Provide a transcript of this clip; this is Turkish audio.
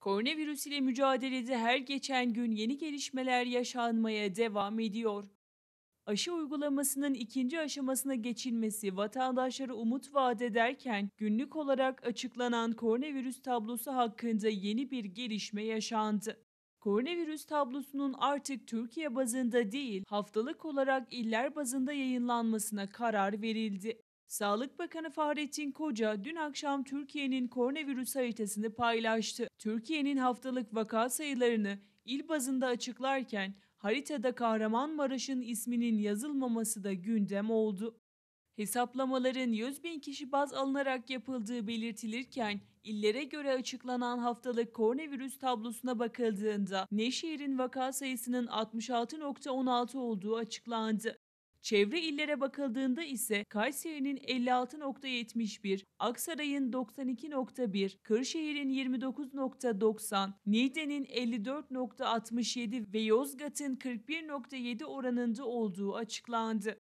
Koronavirüs ile mücadelede her geçen gün yeni gelişmeler yaşanmaya devam ediyor. Aşı uygulamasının ikinci aşamasına geçilmesi vatandaşları umut vaat ederken günlük olarak açıklanan koronavirüs tablosu hakkında yeni bir gelişme yaşandı. Koronavirüs tablosunun artık Türkiye bazında değil, haftalık olarak iller bazında yayınlanmasına karar verildi. Sağlık Bakanı Fahrettin Koca dün akşam Türkiye'nin koronavirüs haritasını paylaştı. Türkiye'nin haftalık vaka sayılarını il bazında açıklarken haritada Kahramanmaraş'ın isminin yazılmaması da gündem oldu. Hesaplamaların 100 bin kişi baz alınarak yapıldığı belirtilirken illere göre açıklanan haftalık koronavirüs tablosuna bakıldığında Neşehir'in vaka sayısının 66.16 olduğu açıklandı. Çevre illere bakıldığında ise Kayseri'nin 56.71, Aksaray'ın 92.1, Kırşehir'in 29.90, Niğde'nin 54.67 ve Yozgat'ın 41.7 oranında olduğu açıklandı.